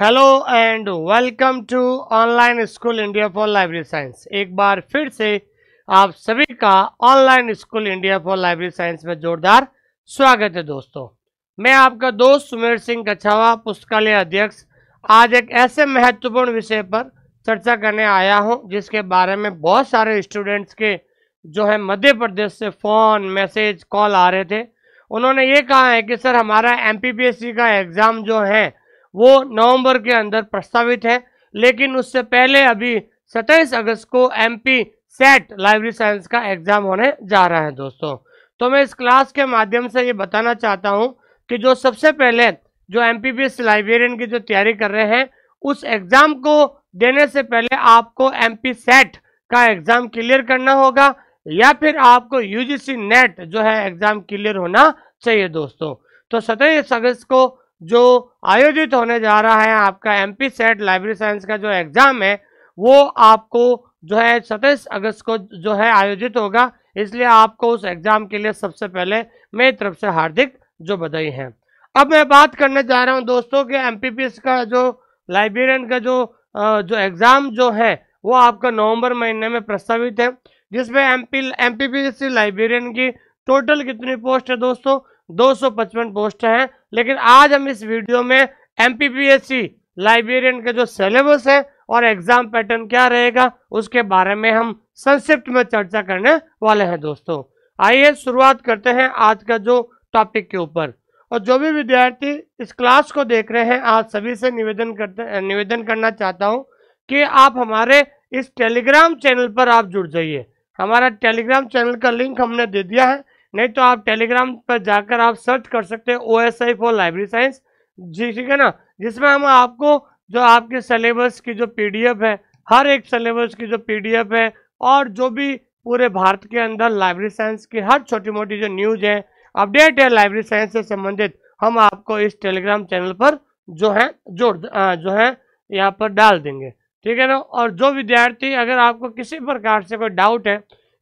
hello and welcome to online school India for library science एक बार फिर से आप सभी का online school India for library science में जोरदार स्वागत है दोस्तों मैं आपका दोस्त सुमेर सिंह कछावा पुस्तकालय अध्यक्ष आज एक ऐसे महत्वपूर्ण विषय पर चर्चा करने आया हूं जिसके बारे में बहुत सारे स्टूडेंट्स के जो है मध्य प्रदेश से फ़ोन मैसेज कॉल आ रहे थे उन्होंने ये कहा है कि सर हमारा एम का एग्ज़ाम जो है वो नवंबर के अंदर प्रस्तावित है लेकिन उससे पहले अभी सत्ताईस अगस्त को एमपी सेट लाइब्रेरी साइंस का एग्जाम होने जा रहा है दोस्तों तो मैं इस क्लास के माध्यम से ये बताना चाहता हूँ कि जो सबसे पहले जो एम पी लाइब्रेरियन की जो तैयारी कर रहे हैं उस एग्ज़ाम को देने से पहले आपको एम पी सेट का एग्ज़ाम क्लियर करना होगा या फिर आपको यू जी सी नेट जो है एग्ज़ाम क्लियर होना चाहिए दोस्तों तो सत्ताईस अगस्त को जो आयोजित होने जा रहा है आपका M P SET library science का जो एग्ज़ाम है वो आपको जो है सत्ताईस अगस्त को जो है आयोजित होगा इसलिए आपको उस एग्ज़ाम के लिए सबसे पहले मेरी तरफ से हार्दिक जो बधाई है अब मैं बात करने जा रहा हूँ दोस्तों के एम का जो लाइब्रेरियन का जो जो एग्ज़ाम जो है वो आपका नवंबर महीने में प्रस्तावित है जिसमें एम पी एम लाइब्रेरियन की टोटल कितनी पोस्ट है दोस्तों 255 पोस्ट हैं लेकिन आज हम इस वीडियो में एम लाइब्रेरियन का जो सिलेबस है और एग्जाम पैटर्न क्या रहेगा उसके बारे में हम संक्षिप्त में चर्चा करने वाले हैं दोस्तों आइए शुरुआत करते हैं आज का जो टॉपिक के ऊपर और जो भी विद्यार्थी इस क्लास को देख रहे हैं आज सभी से निवेदन करते निवेदन करना चाहता हूं कि आप हमारे इस टेलीग्राम चैनल पर आप जुड़ जाइए हमारा टेलीग्राम चैनल का लिंक हमने दे दिया है नहीं तो आप टेलीग्राम पर जाकर आप सर्च कर सकते हैं O S I for library science जी ठीक है ना जिसमें हम आपको जो आपके सिलेबस की जो पी है हर एक सिलेबस की जो पी है और जो भी पूरे भारत के अंदर लाइब्रेरी साइंस की हर छोटी मोटी जो न्यूज है अपडेट है लाइब्रेरी साइंस से संबंधित हम आपको इस टेलीग्राम चैनल पर जो है जोड़ जो है यहाँ पर डाल देंगे ठीक है ना और जो विद्यार्थी अगर आपको किसी प्रकार से कोई डाउट है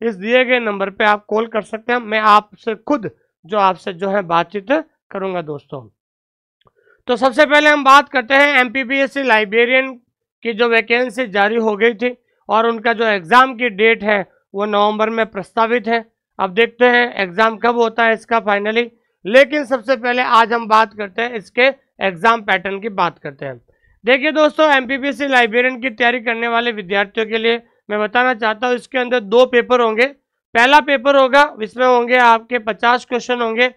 इस दिए गए नंबर पे आप कॉल कर सकते हैं मैं आपसे खुद जो आपसे जो है बातचीत करूंगा दोस्तों तो सबसे पहले हम बात करते हैं एम लाइब्रेरियन की जो वैकेंसी जारी हो गई थी और उनका जो एग्ज़ाम की डेट है वो नवंबर में प्रस्तावित है अब देखते हैं एग्ज़ाम कब होता है इसका फाइनली लेकिन सबसे पहले आज हम बात करते हैं इसके एग्ज़ाम पैटर्न की बात करते हैं देखिए दोस्तों एमपीपीसी लाइब्रेरियन की तैयारी करने वाले विद्यार्थियों के लिए मैं बताना चाहता हूँ इसके अंदर दो पेपर होंगे पहला पेपर होगा इसमें होंगे आपके पचास क्वेश्चन होंगे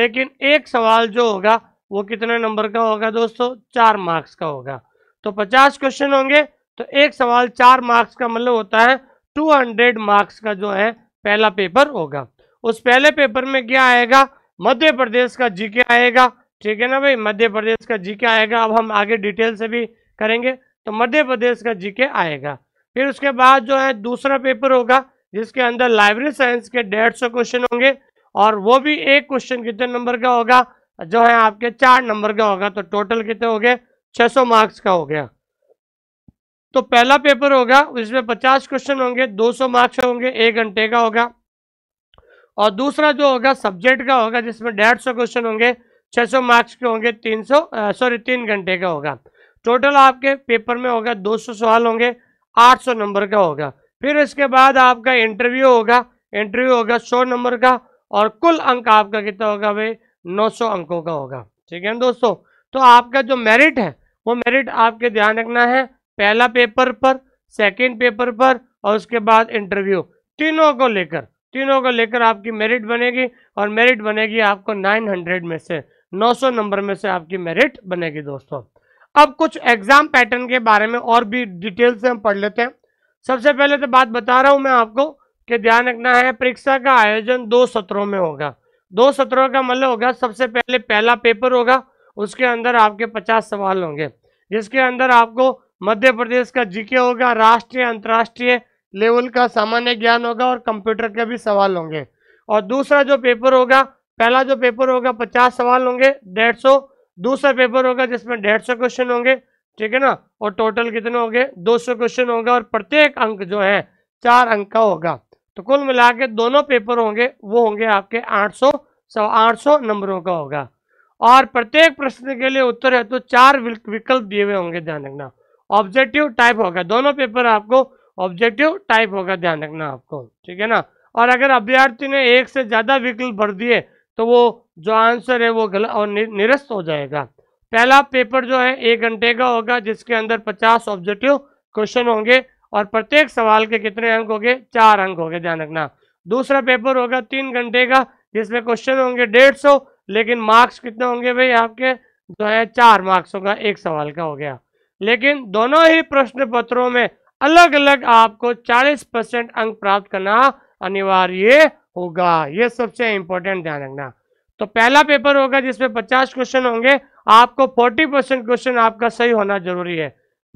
लेकिन एक सवाल जो होगा वो कितने नंबर का होगा दोस्तों चार मार्क्स का होगा तो पचास क्वेश्चन होंगे तो एक सवाल चार मार्क्स का मतलब होता है टू हंड्रेड मार्क्स का जो है पहला पेपर होगा उस पहले पेपर में क्या आएगा मध्य प्रदेश का जीके आएगा ठीक है ना भाई मध्य प्रदेश का जीके आएगा अब हम आगे डिटेल से भी करेंगे तो मध्य प्रदेश का जीके आएगा फिर उसके बाद जो है दूसरा पेपर होगा जिसके अंदर लाइब्रेरी साइंस के डेढ़ सौ क्वेश्चन होंगे और वो भी एक क्वेश्चन कितने नंबर का होगा जो है आपके चार नंबर का होगा तो टोटल कितने हो गए सौ मार्क्स का हो गया तो पहला पेपर होगा उसमें पचास क्वेश्चन होंगे दो सौ मार्क्स होंगे एक घंटे का होगा और दूसरा जो होगा सब्जेक्ट का होगा जिसमें डेढ़ सौ क्वेश्चन होंगे सौ मार्क्स के होंगे सौ सॉरी तीन घंटे का होगा टोटल आपके पेपर में होगा सौ सवाल होंगे 800 नंबर का होगा फिर इसके बाद आपका इंटरव्यू होगा इंटरव्यू होगा 100 नंबर का और कुल अंक आपका कितना होगा भाई 900 अंकों का होगा ठीक है ना दोस्तों तो आपका जो मेरिट है वो मेरिट आपके ध्यान रखना है पहला पेपर पर सेकेंड पेपर पर और उसके बाद इंटरव्यू तीनों को लेकर तीनों को लेकर आपकी मेरिट बनेगी और मेरिट बनेगी आपको 900 में से 900 नंबर में से आपकी मेरिट बनेगी दोस्तों अब कुछ एग्जाम पैटर्न के बारे में और भी डिटेल से हम पढ़ लेते हैं सबसे पहले तो बात बता रहा हूं मैं आपको कि ध्यान रखना है परीक्षा का आयोजन दो सत्रों में होगा दो सत्रों का मतलब होगा सबसे पहले पहला पेपर होगा उसके अंदर आपके पचास सवाल होंगे जिसके अंदर आपको मध्य प्रदेश का जीके होगा राष्ट्रीय अंतर्राष्ट्रीय लेवल का सामान्य ज्ञान होगा और कंप्यूटर के भी सवाल होंगे और दूसरा जो पेपर होगा पहला जो पेपर होगा पचास सवाल होंगे डेढ़ सौ दूसरा पेपर होगा जिसमें डेढ़ सौ क्वेश्चन होंगे ठीक है ना और टोटल कितने होंगे दो सौ क्वेश्चन होगा और प्रत्येक अंक जो है चार अंक का होगा तो कुल मिला के दोनों पेपर होंगे वो होंगे आपके आठ सौ सौ आठ सौ नंबरों का होगा और प्रत्येक प्रश्न के लिए उत्तर है तो चार विकल्प दिए हुए होंगे ध्यान रखना ऑब्जेक्टिव टाइप होगा दोनों पेपर आपको ऑब्जेक्टिव टाइप होगा ध्यान रखना आपको ठीक है ना और अगर अभ्यर्थी ने एक से ज़्यादा विकल्प भर दिए तो वो जो आंसर है वो गलत और निरस्त हो जाएगा पहला पेपर जो है एक घंटे का होगा जिसके अंदर पचास ऑब्जेक्टिव क्वेश्चन होंगे और प्रत्येक सवाल के कितने अंक होंगे चार अंक होंगे ध्यान रखना दूसरा पेपर होगा तीन घंटे का जिसमें क्वेश्चन होंगे डेढ़ सौ लेकिन मार्क्स कितने होंगे भाई आपके जो है चार मार्क्स होगा एक सवाल का हो गया लेकिन दोनों ही प्रश्न पत्रों में अलग अलग आपको चालीस परसेंट अंक प्राप्त करना अनिवार्य होगा ये सबसे इंपॉर्टेंट ध्यान रखना तो पहला पेपर होगा जिसमें 50 क्वेश्चन होंगे आपको 40 परसेंट क्वेश्चन आपका सही होना जरूरी है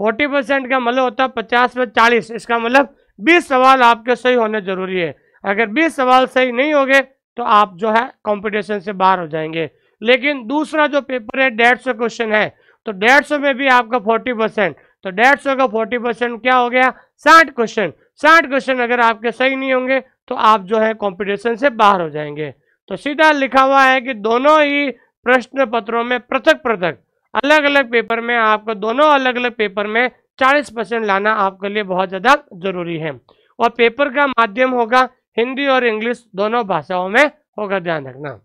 40 परसेंट का मतलब होता है पचास में 40 इसका मतलब 20 सवाल आपके सही होने जरूरी है अगर 20 सवाल सही नहीं होंगे तो आप जो है कंपटीशन से बाहर हो जाएंगे लेकिन दूसरा जो पेपर है डेढ़ सौ क्वेश्चन है तो डेढ़ सौ में भी आपका फोर्टी परसेंट तो डेढ़ सौ का फोर्टी परसेंट क्या हो गया साठ क्वेश्चन साठ क्वेश्चन अगर आपके सही नहीं होंगे तो आप जो है कंपटीशन से बाहर हो जाएंगे तो सीधा लिखा हुआ है कि दोनों ही प्रश्न पत्रों में पृथक पृथक अलग अलग पेपर में आपको दोनों अलग अलग पेपर में 40 परसेंट लाना आपके लिए बहुत ज़्यादा जरूरी है और पेपर का माध्यम होगा हिंदी और इंग्लिश दोनों भाषाओं में होगा ध्यान रखना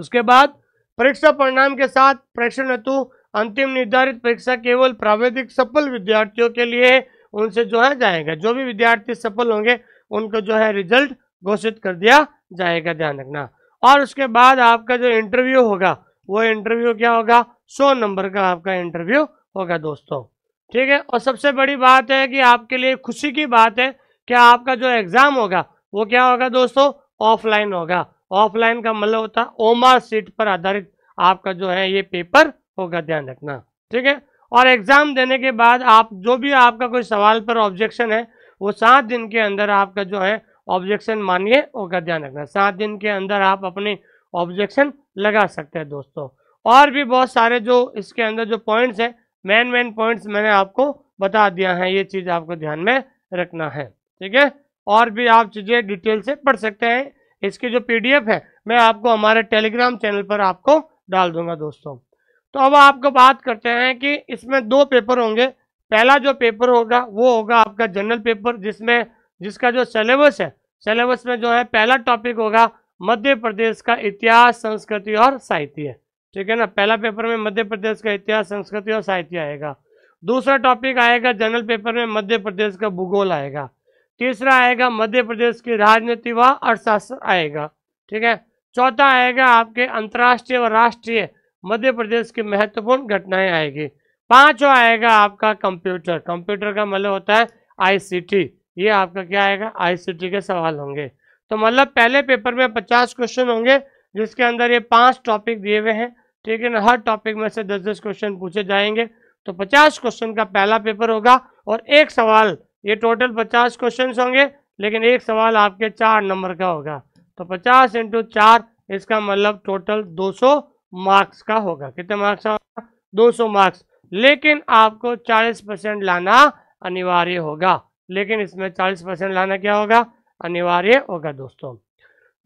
उसके बाद परीक्षा परिणाम के साथ प्रश्न हेतु अंतिम निर्धारित परीक्षा केवल प्रावेदिक सफल विद्यार्थियों के लिए उनसे जो है जाएगा जो भी विद्यार्थी सफल होंगे उनको जो है रिजल्ट घोषित कर दिया जाएगा ध्यान रखना और उसके बाद आपका जो इंटरव्यू होगा वो इंटरव्यू क्या होगा सौ नंबर का आपका इंटरव्यू होगा दोस्तों ठीक है और सबसे बड़ी बात है कि आपके लिए खुशी की बात है कि आपका जो एग्ज़ाम होगा वो क्या होगा दोस्तों ऑफलाइन होगा ऑफलाइन का मतलब होता है ओमा सीट पर आधारित आपका जो है ये पेपर होगा ध्यान रखना ठीक है और एग्ज़ाम देने के बाद आप जो भी आपका कोई सवाल पर ऑब्जेक्शन है वो सात दिन के अंदर आपका जो है ऑब्जेक्शन मानिए उसका ध्यान रखना सात दिन के अंदर आप अपने ऑब्जेक्शन लगा सकते हैं दोस्तों और भी बहुत सारे जो इसके अंदर जो पॉइंट्स हैं मेन मेन पॉइंट्स मैंने आपको बता दिया है ये चीज़ आपको ध्यान में रखना है ठीक है और भी आप चीज़ें डिटेल से पढ़ सकते हैं इसकी जो पीडीएफ है मैं आपको हमारे टेलीग्राम चैनल पर आपको डाल दूंगा दोस्तों तो अब आपको बात करते हैं कि इसमें दो पेपर होंगे पहला जो पेपर होगा वो होगा आपका जनरल पेपर जिसमें जिसका जो सिलेबस है सिलेबस में जो है पहला टॉपिक होगा मध्य प्रदेश का इतिहास संस्कृति और साहित्य ठीक है ना पहला पेपर में मध्य प्रदेश का इतिहास संस्कृति और साहित्य आएगा दूसरा टॉपिक आएगा जनरल पेपर में मध्य प्रदेश का भूगोल आएगा तीसरा आएगा मध्य प्रदेश की राजनीति व अर्थशास्त्र आएगा ठीक है चौथा आएगा आपके अंतर्राष्ट्रीय व राष्ट्रीय मध्य प्रदेश की महत्वपूर्ण घटनाएं आएगी पांचवा आएगा आपका कंप्यूटर कंप्यूटर का मतलब होता है आईसीटी ये आपका क्या आएगा आईसीटी के सवाल होंगे तो मतलब पहले पेपर में पचास क्वेश्चन होंगे जिसके अंदर ये पांच टॉपिक दिए हुए हैं ठीक है ना हर टॉपिक में से दस दस क्वेश्चन पूछे जाएंगे तो पचास क्वेश्चन का पहला पेपर होगा और एक सवाल ये टोटल पचास क्वेश्चन होंगे लेकिन एक सवाल आपके चार नंबर का होगा तो पचास इंटू चार इसका मतलब टोटल दो सौ मार्क्स का होगा कितने मार्क्स का होगा 200 मार्क्स लेकिन आपको 40 परसेंट लाना अनिवार्य होगा लेकिन इसमें 40 परसेंट लाना क्या होगा अनिवार्य होगा दोस्तों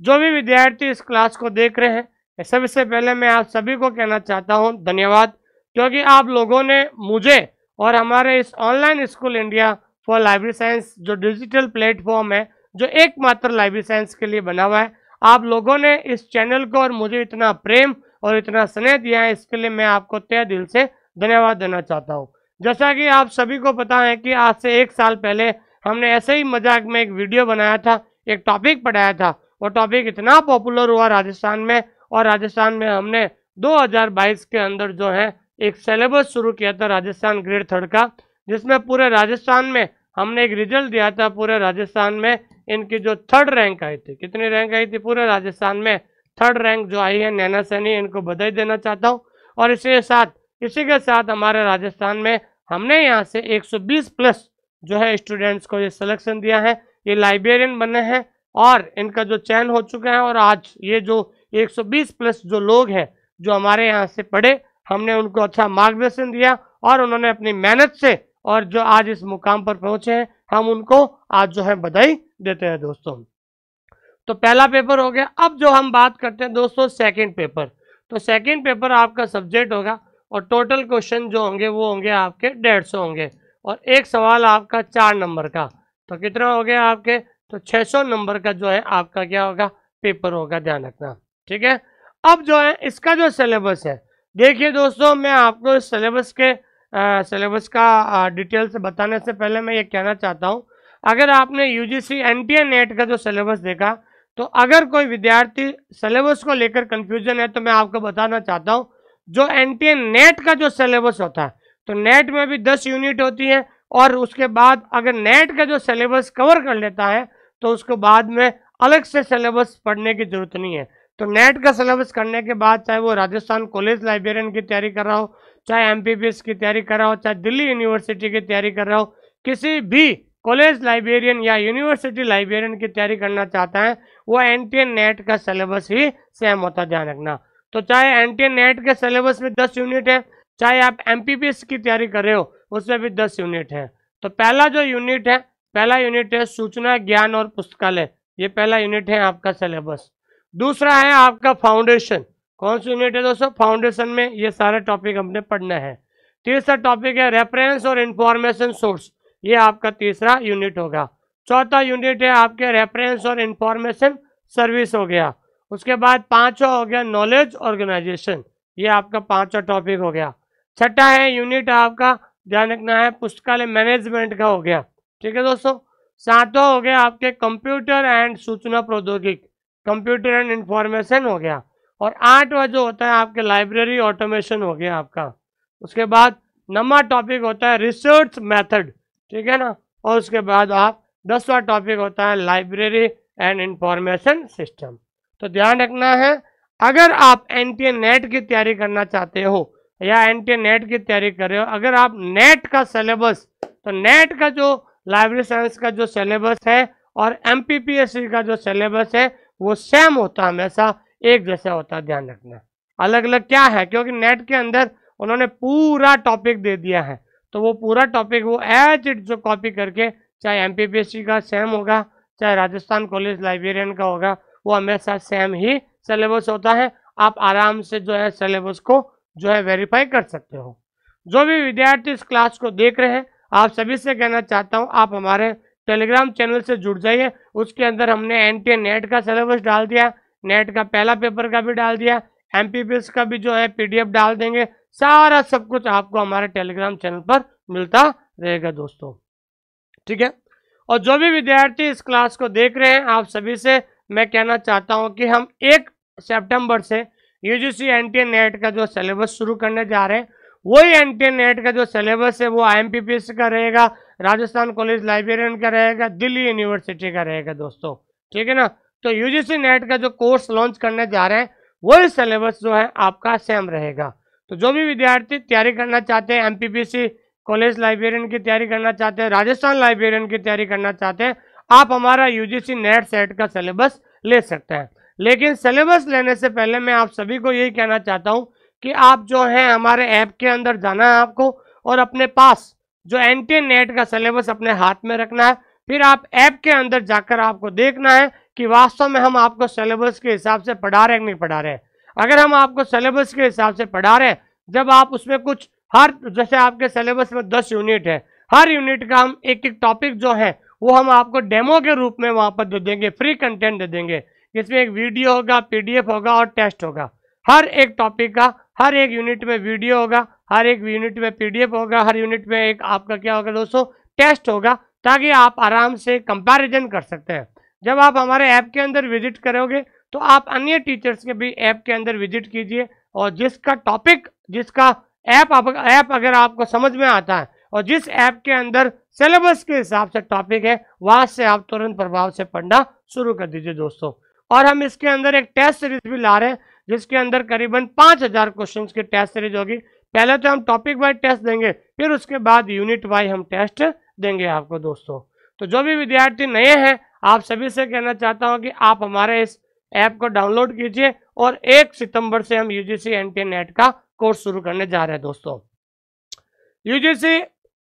जो भी विद्यार्थी इस क्लास को देख रहे हैं सबसे पहले मैं आप सभी को कहना चाहता हूँ धन्यवाद क्योंकि आप लोगों ने मुझे और हमारे इस online school India for library science जो डिजिटल प्लेटफॉर्म है जो एकमात्र लाइब्रेरी साइंस के लिए बना हुआ है आप लोगों ने इस चैनल को और मुझे इतना प्रेम और इतना स्नेह दिया है इसके लिए मैं आपको तय दिल से धन्यवाद देना चाहता हूँ जैसा कि आप सभी को पता है कि आज से एक साल पहले हमने ऐसे ही मजाक में एक वीडियो बनाया था एक टॉपिक पढ़ाया था वो टॉपिक इतना पॉपुलर हुआ राजस्थान में और राजस्थान में हमने 2022 के अंदर जो है एक सिलेबस शुरू किया था राजस्थान ग्रेड थर्ड का जिसमें पूरे राजस्थान में हमने एक रिजल्ट दिया था पूरे राजस्थान में इनकी जो थर्ड रैंक आई थी कितनी रैंक आई थी पूरे राजस्थान में थर्ड रैंक जो आई है नैना सैनी इनको बधाई देना चाहता हूँ और इसके साथ इसी के साथ हमारे राजस्थान में हमने यहाँ से 120 प्लस जो है स्टूडेंट्स को ये सिलेक्शन दिया है ये लाइब्रेरियन बने हैं और इनका जो चयन हो चुका है और आज ये जो 120 प्लस जो लोग हैं जो हमारे यहाँ से पढ़े हमने उनको अच्छा मार्गदर्शन दिया और उन्होंने अपनी मेहनत से और जो आज इस मुकाम पर पहुंचे हैं हम उनको आज जो है बधाई देते हैं दोस्तों तो पहला पेपर हो गया अब जो हम बात करते हैं दोस्तों सेकेंड पेपर तो सेकेंड पेपर आपका सब्जेक्ट होगा और टोटल क्वेश्चन जो होंगे वो होंगे आपके डेढ़ सौ होंगे और एक सवाल आपका चार नंबर का तो कितना हो गया आपके तो 600 नंबर का जो है आपका क्या होगा पेपर होगा ध्यान रखना ठीक है अब जो है इसका जो सिलेबस है देखिए दोस्तों मैं आपको इस सिलेबस के सिलेबस का डिटेल से बताने से पहले मैं ये कहना चाहता हूँ अगर आपने U G C N T A NET का जो सिलेबस देखा तो अगर कोई विद्यार्थी सिलेबस को लेकर कन्फ्यूजन है तो मैं आपको बताना चाहता हूँ जो एन नेट का जो सिलेबस होता है तो नेट में भी दस यूनिट होती है और उसके बाद अगर नेट का जो सिलेबस कवर कर लेता है तो उसको बाद में अलग से सिलेबस पढ़ने की जरूरत नहीं है तो नेट का सिलेबस करने के बाद चाहे वो राजस्थान कॉलेज लाइब्रेरियन की तैयारी कर रहा हो चाहे एम की तैयारी कर रहा हो चाहे दिल्ली यूनिवर्सिटी की तैयारी कर रहा हो किसी भी कॉलेज लाइब्रेरियन या यूनिवर्सिटी लाइब्रेरियन की तैयारी करना चाहता है वो एन नेट का सिलेबस ही सेम होता ध्यान रखना तो चाहे एन नेट e के सिलेबस में दस यूनिट है चाहे आप एम की तैयारी कर रहे हो उसमें भी दस यूनिट है तो पहला जो यूनिट है पहला यूनिट है सूचना ज्ञान और पुस्तकालय ये पहला यूनिट है आपका सिलेबस दूसरा है आपका फाउंडेशन कौन सा यूनिट है दोस्तों फाउंडेशन में ये सारे टॉपिक हमने पढ़ना है तीसरा टॉपिक है रेफरेंस और इंफॉर्मेशन सोर्स ये आपका तीसरा यूनिट होगा चौथा यूनिट है आपके रेफरेंस और इंफॉर्मेशन सर्विस हो गया उसके बाद पांचवा हो गया नॉलेज ऑर्गेनाइजेशन ये आपका पांचवा टॉपिक हो गया छठा है यूनिट आपका ध्यान रखना है पुस्तकालय मैनेजमेंट का हो गया ठीक है दोस्तों सातवा हो गया आपके कंप्यूटर एंड सूचना प्रौद्योगिक कंप्यूटर एंड इंफॉर्मेशन हो गया और आठवा जो होता है आपके लाइब्रेरी ऑटोमेशन हो गया आपका उसके बाद नवा टॉपिक होता है रिसर्च मेथड ठीक है ना और उसके बाद आप दसवा टॉपिक होता है लाइब्रेरी एंड इंफॉर्मेशन सिस्टम तो ध्यान रखना है अगर आप एन नेट की तैयारी करना चाहते हो या एन नेट की तैयारी कर रहे हो अगर आप नेट का सिलेबस तो नेट का जो लाइब्रेरी साइंस का जो सिलेबस है और एम का जो सिलेबस है वो सेम होता है हमेशा एक जैसा होता है ध्यान रखना अलग अलग क्या है क्योंकि नेट के अंदर उन्होंने पूरा टॉपिक दे दिया है तो वो पूरा टॉपिक वो एच इट जो कॉपी करके चाहे एम का सेम होगा चाहे राजस्थान कॉलेज लाइब्रेरियन का होगा वो हमेशा सेम ही सिलेबस होता है आप आराम से जो है सिलेबस को जो है वेरीफाई कर सकते हो जो भी विद्यार्थी इस क्लास को देख रहे हैं आप सभी से कहना चाहता हूँ आप हमारे टेलीग्राम चैनल से जुड़ जाइए उसके अंदर हमने एन टी नेट का सिलेबस डाल दिया नेट का पहला पेपर का भी डाल दिया एम का भी जो है पी डाल देंगे सारा सब कुछ आपको हमारे टेलीग्राम चैनल पर मिलता रहेगा दोस्तों ठीक है और जो भी विद्यार्थी इस क्लास को देख रहे हैं आप सभी से मैं कहना चाहता हूँ कि हम एक सेप्टेम्बर से यूजीसी एन नेट का जो सिलेबस शुरू करने जा रहे हैं वही एन एन नेट का जो सिलेबस है वो आईएमपीपीएस का रहेगा राजस्थान कॉलेज लाइब्रेरियन का रहेगा दिल्ली यूनिवर्सिटी का रहेगा दोस्तों ठीक है ना तो यू जी सी नेट का जो कोर्स लॉन्च करने जा रहे हैं वही सिलेबस जो है आपका सेम रहेगा तो जो भी विद्यार्थी तैयारी करना चाहते हैं सी कॉलेज लाइब्रेरियन की तैयारी करना चाहते हैं राजस्थान लाइब्रेरियन की तैयारी करना चाहते हैं आप हमारा U G C NET SET का सिलेबस ले सकते हैं लेकिन सिलेबस लेने से पहले मैं आप सभी को यही कहना चाहता हूँ कि आप जो है हमारे ऐप के अंदर जाना है आपको और अपने पास जो एन नेट का सिलेबस अपने हाथ में रखना है फिर आप ऐप के अंदर जाकर आपको देखना है कि वास्तव में हम आपको सिलेबस के हिसाब से पढ़ा रहे हैं नहीं पढ़ा रहे हैं अगर हम आपको सिलेबस के हिसाब से पढ़ा रहे हैं जब आप उसमें कुछ हर जैसे आपके सिलेबस में दस यूनिट है हर यूनिट का हम एक एक टॉपिक जो है वो हम आपको डेमो के रूप में वहाँ पर दे देंगे फ्री कंटेंट दे देंगे जिसमें एक वीडियो होगा पीडीएफ होगा और टेस्ट होगा हर एक टॉपिक का हर एक यूनिट में वीडियो होगा हर एक यूनिट में पीडीएफ होगा हर यूनिट में एक आपका क्या होगा दोस्तों टेस्ट होगा ताकि आप आराम से कंपैरिजन कर सकते हैं जब आप हमारे ऐप के अंदर विजिट करोगे तो आप अन्य टीचर्स के भी ऐप के अंदर विजिट कीजिए और जिसका टॉपिक जिसका ऐप आप ऐप अगर आपको समझ में आता है और जिस ऐप के अंदर सिलेबस के हिसाब से टॉपिक है वहां से आप तुरंत प्रभाव से पढ़ना शुरू कर दीजिए दोस्तों और हम इसके अंदर एक टेस्ट सीरीज भी ला रहे हैं जिसके अंदर करीबन पांच हज़ार क्वेश्चन की टेस्ट सीरीज होगी पहले तो हम टॉपिक वाइज टेस्ट देंगे फिर उसके बाद यूनिट वाइज हम टेस्ट देंगे आपको दोस्तों तो जो भी विद्यार्थी नए हैं आप सभी से कहना चाहता हूँ कि आप हमारे इस ऐप को डाउनलोड कीजिए और एक सितंबर से हम यूजीसी एनटीए नेट का कोर्स शुरू करने जा रहे हैं दोस्तों यूजीसी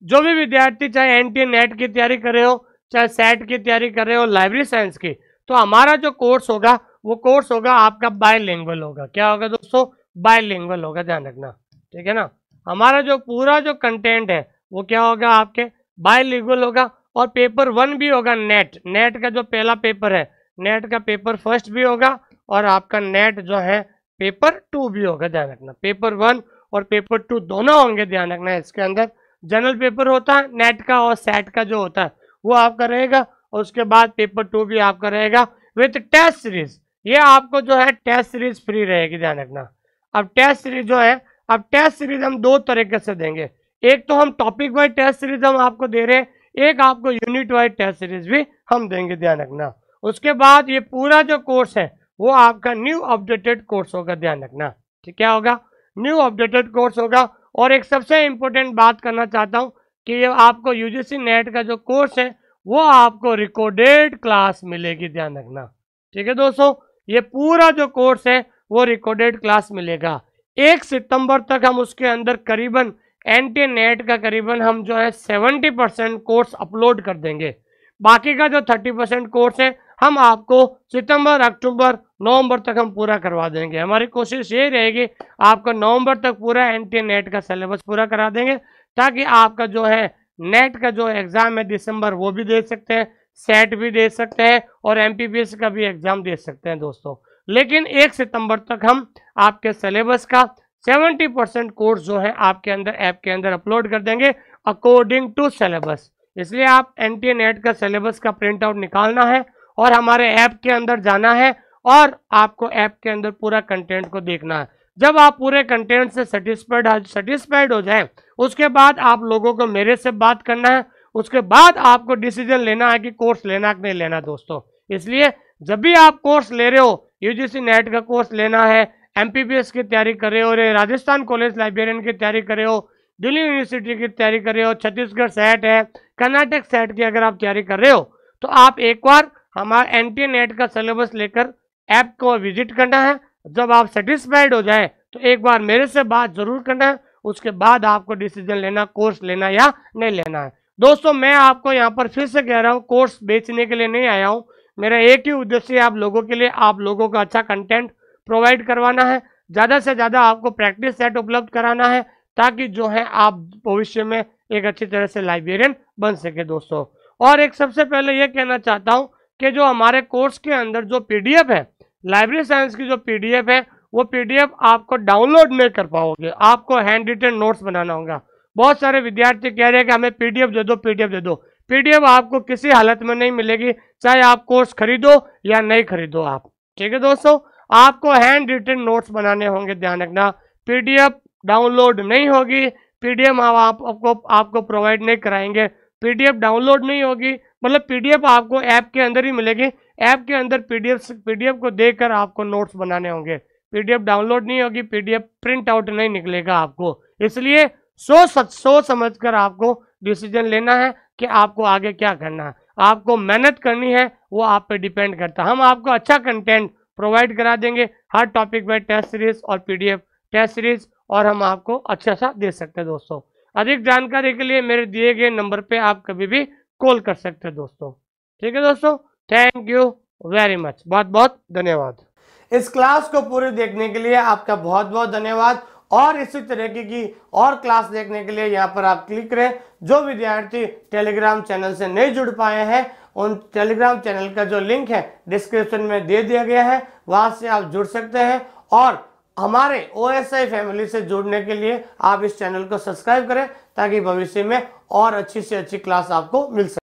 जो भी विद्यार्थी चाहे एन टी नेट की तैयारी कर रहे हो चाहे सेट की तैयारी कर रहे हो लाइब्रेरी साइंस की तो हमारा जो कोर्स होगा वो कोर्स होगा आपका बायलिंगुअल होगा क्या होगा दोस्तों बायलिंगुअल होगा ध्यान रखना ठीक है ना हमारा जो पूरा जो कंटेंट है वो क्या होगा आपके बायलिंगुअल होगा और पेपर वन भी होगा नेट नेट का जो पहला पेपर है नेट का पेपर फर्स्ट भी होगा और आपका नेट जो है पेपर टू भी होगा ध्यान रखना पेपर वन और पेपर टू दोनों होंगे ध्यान रखना इसके अंदर जनरल पेपर होता है नेट का और सेट का जो होता है वो आपका रहेगा और उसके बाद पेपर टू भी आपका रहेगा विथ टेस्ट सीरीज ये आपको जो है टेस्ट सीरीज फ्री रहेगी ध्यान रखना अब टेस्ट सीरीज जो है अब टेस्ट सीरीज हम दो तरीके से देंगे एक तो हम टॉपिक वाइज टेस्ट सीरीज हम आपको दे रहे हैं एक आपको यूनिट वाइज टेस्ट सीरीज भी हम देंगे ध्यान रखना उसके बाद ये पूरा जो कोर्स है वो आपका न्यू अपडेटेड कोर्स होगा ध्यान रखना ठीक क्या होगा न्यू अपडेटेड कोर्स होगा और एक सबसे इम्पोर्टेंट बात करना चाहता हूँ कि ये आपको यूजीसी नेट का जो कोर्स है वो आपको रिकॉर्डेड क्लास मिलेगी ध्यान रखना ठीक है दोस्तों ये पूरा जो कोर्स है वो रिकॉर्डेड क्लास मिलेगा एक सितंबर तक हम उसके अंदर करीबन एन टी नेट का करीबन हम जो है सेवेंटी परसेंट कोर्स अपलोड कर देंगे बाकी का जो थर्टी परसेंट कोर्स है हम आपको सितंबर अक्टूबर नवंबर तक हम पूरा करवा देंगे हमारी कोशिश ये रहेगी आपका नवंबर तक पूरा एन नेट का सिलेबस पूरा करा देंगे ताकि आपका जो है नेट का जो एग्ज़ाम है दिसंबर वो भी दे सकते हैं सेट भी दे सकते हैं और एम का भी एग्ज़ाम दे सकते हैं दोस्तों लेकिन एक सितंबर तक हम आपके सिलेबस का 70 परसेंट कोर्स जो है आपके अंदर ऐप के अंदर अपलोड कर देंगे अकॉर्डिंग टू सिलेबस इसलिए आप एन नेट का सिलेबस का प्रिंट आउट निकालना है और हमारे ऐप के अंदर जाना है और आपको ऐप के अंदर पूरा कंटेंट को देखना है जब आप पूरे कंटेंट से सेटिस्फाइड सेटिस्फाइड हो जाए उसके बाद आप लोगों को मेरे से बात करना है उसके बाद आपको डिसीजन लेना है कि कोर्स लेना कि नहीं लेना दोस्तों इसलिए जब भी आप कोर्स ले रहे हो यूजीसी नेट का कोर्स लेना है एमपीपीएस की तैयारी कर रहे हो राजस्थान कॉलेज लाइब्रेरियन की तैयारी कर रहे हो दिल्ली यूनिवर्सिटी की तैयारी कर रहे हो छत्तीसगढ़ सेट है कर्नाटक सेट की अगर आप तैयारी कर रहे हो तो आप एक बार हमारा एन टी नेट का सिलेबस लेकर ऐप को विजिट करना है जब आप सेटिस्फाइड हो जाए तो एक बार मेरे से बात जरूर करना है उसके बाद आपको डिसीजन लेना कोर्स लेना या नहीं लेना है दोस्तों मैं आपको यहाँ पर फिर से कह रहा हूँ कोर्स बेचने के लिए नहीं आया हूँ मेरा एक ही उद्देश्य है आप लोगों के लिए आप लोगों का अच्छा कंटेंट प्रोवाइड करवाना है ज़्यादा से ज़्यादा आपको प्रैक्टिस सेट उपलब्ध कराना है ताकि जो है आप भविष्य में एक अच्छी तरह से लाइब्रेरियन बन सके दोस्तों और एक सबसे पहले ये कहना चाहता हूँ कि जो हमारे कोर्स के अंदर जो पी है लाइब्रेरी साइंस की जो पी है वो पी आपको डाउनलोड नहीं कर पाओगे आपको हैंड रिटन नोट्स बनाना होगा बहुत सारे विद्यार्थी कह रहे हैं कि हमें पीडीएफ दे दो पी दे दो पी आपको किसी हालत में नहीं मिलेगी चाहे आप कोर्स खरीदो या नहीं खरीदो आप ठीक है दोस्तों आपको हैंड रिटन नोट्स बनाने होंगे ध्यान रखना पी डाउनलोड नहीं होगी पी आप, आपको आपको प्रोवाइड नहीं कराएंगे पी डाउनलोड नहीं होगी मतलब पीडीएफ आपको ऐप के अंदर ही मिलेगी ऐप के अंदर पीडीएफ पीडीएफ को देकर आपको नोट्स बनाने होंगे पीडीएफ डाउनलोड नहीं होगी पीडीएफ प्रिंट आउट नहीं निकलेगा आपको इसलिए सोच सच सोच समझ कर आपको डिसीजन लेना है कि आपको आगे क्या करना है आपको मेहनत करनी है वो आप पे डिपेंड करता है हम आपको अच्छा कंटेंट प्रोवाइड करा देंगे हर टॉपिक पर टेस्ट सीरीज और पीडीएफ टेस्ट सीरीज और हम आपको अच्छा सा दे सकते हैं दोस्तों अधिक जानकारी के लिए मेरे दिए गए नंबर पे आप कभी भी कॉल कर सकते हैं दोस्तों ठीक है दोस्तों थैंक यू वेरी मच बहुत बहुत धन्यवाद इस क्लास को पूरे देखने के लिए आपका बहुत बहुत धन्यवाद और इसी तरीके की और क्लास देखने के लिए यहाँ पर आप क्लिक करें जो विद्यार्थी टेलीग्राम चैनल से नहीं जुड़ पाए हैं उन टेलीग्राम चैनल का जो लिंक है डिस्क्रिप्शन में दे दिया गया है वहाँ से आप जुड़ सकते हैं और हमारे ओ फैमिली से जुड़ने के लिए आप इस चैनल को सब्सक्राइब करें ताकि भविष्य में और अच्छी से अच्छी क्लास आपको मिल सके